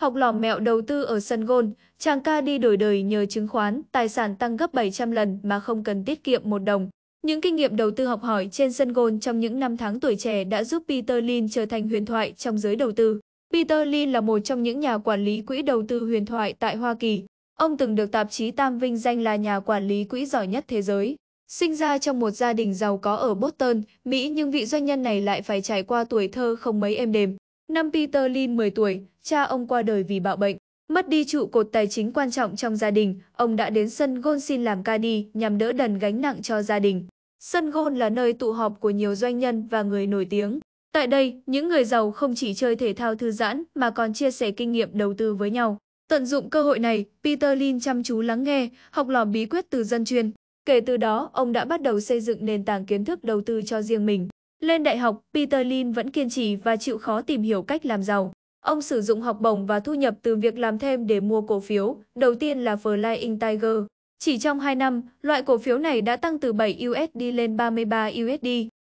Học lò mẹo đầu tư ở sân gôn, chàng ca đi đổi đời nhờ chứng khoán, tài sản tăng gấp 700 lần mà không cần tiết kiệm một đồng. Những kinh nghiệm đầu tư học hỏi trên sân gôn trong những năm tháng tuổi trẻ đã giúp Peter Lin trở thành huyền thoại trong giới đầu tư. Peter Lin là một trong những nhà quản lý quỹ đầu tư huyền thoại tại Hoa Kỳ. Ông từng được tạp chí Tam vinh danh là nhà quản lý quỹ giỏi nhất thế giới. Sinh ra trong một gia đình giàu có ở Boston, Mỹ nhưng vị doanh nhân này lại phải trải qua tuổi thơ không mấy êm đềm. Năm Peter Lin 10 tuổi, cha ông qua đời vì bạo bệnh. Mất đi trụ cột tài chính quan trọng trong gia đình, ông đã đến sân gôn xin làm ca đi nhằm đỡ đần gánh nặng cho gia đình. Sân gôn là nơi tụ họp của nhiều doanh nhân và người nổi tiếng. Tại đây, những người giàu không chỉ chơi thể thao thư giãn mà còn chia sẻ kinh nghiệm đầu tư với nhau. Tận dụng cơ hội này, Peter Lin chăm chú lắng nghe, học lỏm bí quyết từ dân chuyên. Kể từ đó, ông đã bắt đầu xây dựng nền tảng kiến thức đầu tư cho riêng mình. Lên đại học, Peter Lin vẫn kiên trì và chịu khó tìm hiểu cách làm giàu. Ông sử dụng học bổng và thu nhập từ việc làm thêm để mua cổ phiếu, đầu tiên là Flying Tiger. Chỉ trong 2 năm, loại cổ phiếu này đã tăng từ 7 USD lên 33 USD.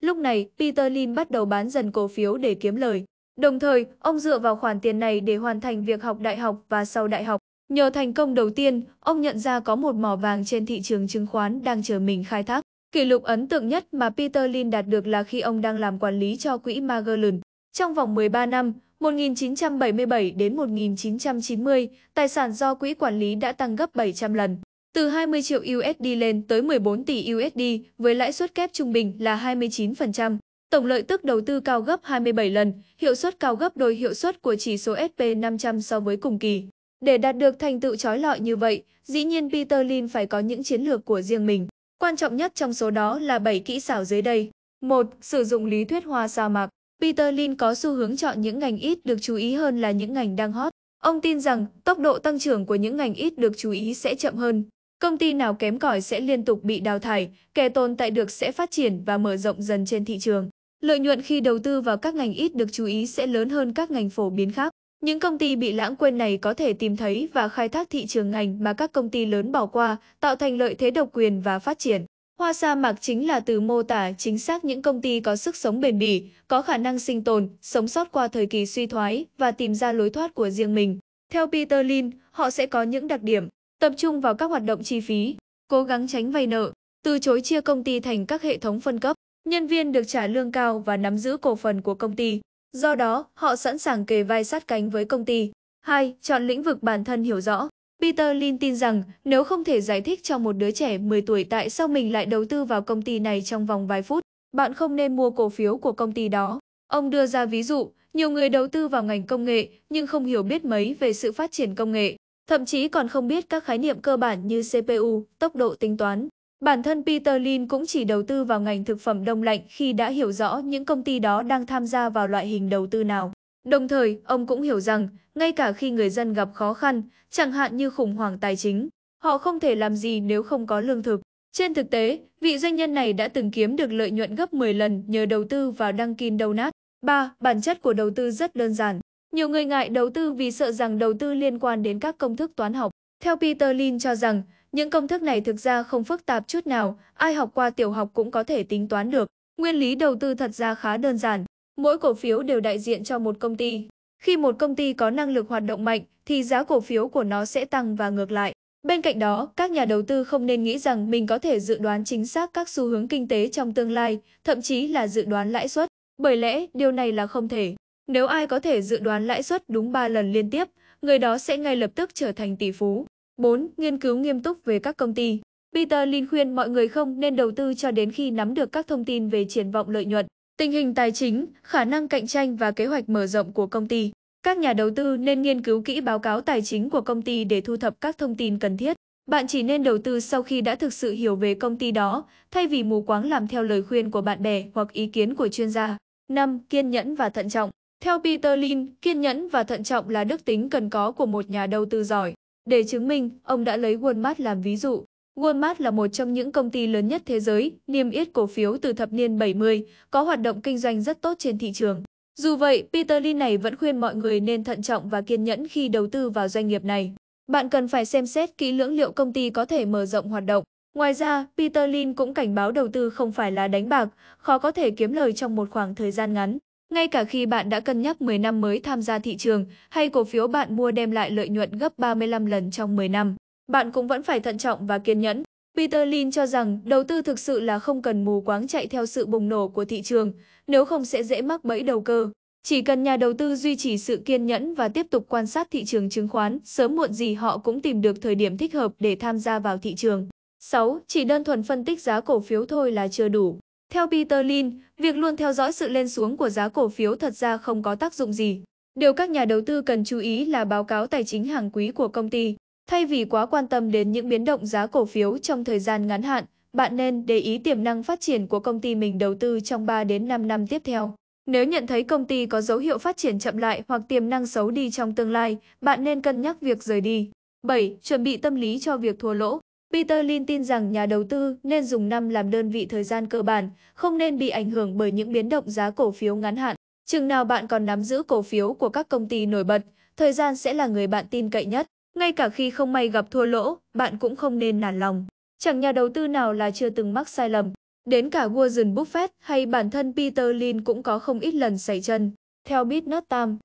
Lúc này, Peter Lin bắt đầu bán dần cổ phiếu để kiếm lời. Đồng thời, ông dựa vào khoản tiền này để hoàn thành việc học đại học và sau đại học. Nhờ thành công đầu tiên, ông nhận ra có một mỏ vàng trên thị trường chứng khoán đang chờ mình khai thác. Kỷ lục ấn tượng nhất mà Peter Lin đạt được là khi ông đang làm quản lý cho quỹ Magellan. Trong vòng 13 năm, 1977 đến 1990, tài sản do quỹ quản lý đã tăng gấp 700 lần, từ 20 triệu USD lên tới 14 tỷ USD với lãi suất kép trung bình là 29%. Tổng lợi tức đầu tư cao gấp 27 lần, hiệu suất cao gấp đôi hiệu suất của chỉ số SP500 so với cùng kỳ. Để đạt được thành tựu trói lọi như vậy, dĩ nhiên Peter Lin phải có những chiến lược của riêng mình. Quan trọng nhất trong số đó là 7 kỹ xảo dưới đây. 1. Sử dụng lý thuyết hoa sa mạc. Peter Lin có xu hướng chọn những ngành ít được chú ý hơn là những ngành đang hot. Ông tin rằng tốc độ tăng trưởng của những ngành ít được chú ý sẽ chậm hơn. Công ty nào kém cỏi sẽ liên tục bị đào thải, kẻ tồn tại được sẽ phát triển và mở rộng dần trên thị trường. Lợi nhuận khi đầu tư vào các ngành ít được chú ý sẽ lớn hơn các ngành phổ biến khác. Những công ty bị lãng quên này có thể tìm thấy và khai thác thị trường ngành mà các công ty lớn bỏ qua, tạo thành lợi thế độc quyền và phát triển. Hoa sa mạc chính là từ mô tả chính xác những công ty có sức sống bền bỉ, có khả năng sinh tồn, sống sót qua thời kỳ suy thoái và tìm ra lối thoát của riêng mình. Theo Peter Lin, họ sẽ có những đặc điểm, tập trung vào các hoạt động chi phí, cố gắng tránh vay nợ, từ chối chia công ty thành các hệ thống phân cấp, nhân viên được trả lương cao và nắm giữ cổ phần của công ty. Do đó, họ sẵn sàng kề vai sát cánh với công ty. 2. Chọn lĩnh vực bản thân hiểu rõ. Peter Lin tin rằng nếu không thể giải thích cho một đứa trẻ 10 tuổi tại sao mình lại đầu tư vào công ty này trong vòng vài phút, bạn không nên mua cổ phiếu của công ty đó. Ông đưa ra ví dụ, nhiều người đầu tư vào ngành công nghệ nhưng không hiểu biết mấy về sự phát triển công nghệ, thậm chí còn không biết các khái niệm cơ bản như CPU, tốc độ tính toán, Bản thân Peter Lin cũng chỉ đầu tư vào ngành thực phẩm đông lạnh khi đã hiểu rõ những công ty đó đang tham gia vào loại hình đầu tư nào. Đồng thời, ông cũng hiểu rằng, ngay cả khi người dân gặp khó khăn, chẳng hạn như khủng hoảng tài chính, họ không thể làm gì nếu không có lương thực. Trên thực tế, vị doanh nhân này đã từng kiếm được lợi nhuận gấp 10 lần nhờ đầu tư vào đăng đầu nát. 3. Bản chất của đầu tư rất đơn giản. Nhiều người ngại đầu tư vì sợ rằng đầu tư liên quan đến các công thức toán học. Theo Peter Lin cho rằng, những công thức này thực ra không phức tạp chút nào, ai học qua tiểu học cũng có thể tính toán được. Nguyên lý đầu tư thật ra khá đơn giản. Mỗi cổ phiếu đều đại diện cho một công ty. Khi một công ty có năng lực hoạt động mạnh thì giá cổ phiếu của nó sẽ tăng và ngược lại. Bên cạnh đó, các nhà đầu tư không nên nghĩ rằng mình có thể dự đoán chính xác các xu hướng kinh tế trong tương lai, thậm chí là dự đoán lãi suất. Bởi lẽ, điều này là không thể. Nếu ai có thể dự đoán lãi suất đúng 3 lần liên tiếp, người đó sẽ ngay lập tức trở thành tỷ phú. 4. Nghiên cứu nghiêm túc về các công ty. Peter Lin khuyên mọi người không nên đầu tư cho đến khi nắm được các thông tin về triển vọng lợi nhuận, tình hình tài chính, khả năng cạnh tranh và kế hoạch mở rộng của công ty. Các nhà đầu tư nên nghiên cứu kỹ báo cáo tài chính của công ty để thu thập các thông tin cần thiết. Bạn chỉ nên đầu tư sau khi đã thực sự hiểu về công ty đó, thay vì mù quáng làm theo lời khuyên của bạn bè hoặc ý kiến của chuyên gia. 5. Kiên nhẫn và thận trọng. Theo Peter Lin, kiên nhẫn và thận trọng là đức tính cần có của một nhà đầu tư giỏi. Để chứng minh, ông đã lấy Walmart làm ví dụ. Walmart là một trong những công ty lớn nhất thế giới, niêm yết cổ phiếu từ thập niên 70, có hoạt động kinh doanh rất tốt trên thị trường. Dù vậy, Peter Lee này vẫn khuyên mọi người nên thận trọng và kiên nhẫn khi đầu tư vào doanh nghiệp này. Bạn cần phải xem xét kỹ lưỡng liệu công ty có thể mở rộng hoạt động. Ngoài ra, Peter Lin cũng cảnh báo đầu tư không phải là đánh bạc, khó có thể kiếm lời trong một khoảng thời gian ngắn. Ngay cả khi bạn đã cân nhắc 10 năm mới tham gia thị trường hay cổ phiếu bạn mua đem lại lợi nhuận gấp 35 lần trong 10 năm, bạn cũng vẫn phải thận trọng và kiên nhẫn. Peter Lin cho rằng đầu tư thực sự là không cần mù quáng chạy theo sự bùng nổ của thị trường, nếu không sẽ dễ mắc bẫy đầu cơ. Chỉ cần nhà đầu tư duy trì sự kiên nhẫn và tiếp tục quan sát thị trường chứng khoán, sớm muộn gì họ cũng tìm được thời điểm thích hợp để tham gia vào thị trường. 6. Chỉ đơn thuần phân tích giá cổ phiếu thôi là chưa đủ. Theo Peter Lin, việc luôn theo dõi sự lên xuống của giá cổ phiếu thật ra không có tác dụng gì. Điều các nhà đầu tư cần chú ý là báo cáo tài chính hàng quý của công ty. Thay vì quá quan tâm đến những biến động giá cổ phiếu trong thời gian ngắn hạn, bạn nên để ý tiềm năng phát triển của công ty mình đầu tư trong 3 đến 5 năm tiếp theo. Nếu nhận thấy công ty có dấu hiệu phát triển chậm lại hoặc tiềm năng xấu đi trong tương lai, bạn nên cân nhắc việc rời đi. 7. Chuẩn bị tâm lý cho việc thua lỗ. Peter Lin tin rằng nhà đầu tư nên dùng năm làm đơn vị thời gian cơ bản, không nên bị ảnh hưởng bởi những biến động giá cổ phiếu ngắn hạn. Chừng nào bạn còn nắm giữ cổ phiếu của các công ty nổi bật, thời gian sẽ là người bạn tin cậy nhất. Ngay cả khi không may gặp thua lỗ, bạn cũng không nên nản lòng. Chẳng nhà đầu tư nào là chưa từng mắc sai lầm. Đến cả Warren Buffett hay bản thân Peter Lin cũng có không ít lần xảy chân. Theo Bitnut Tam,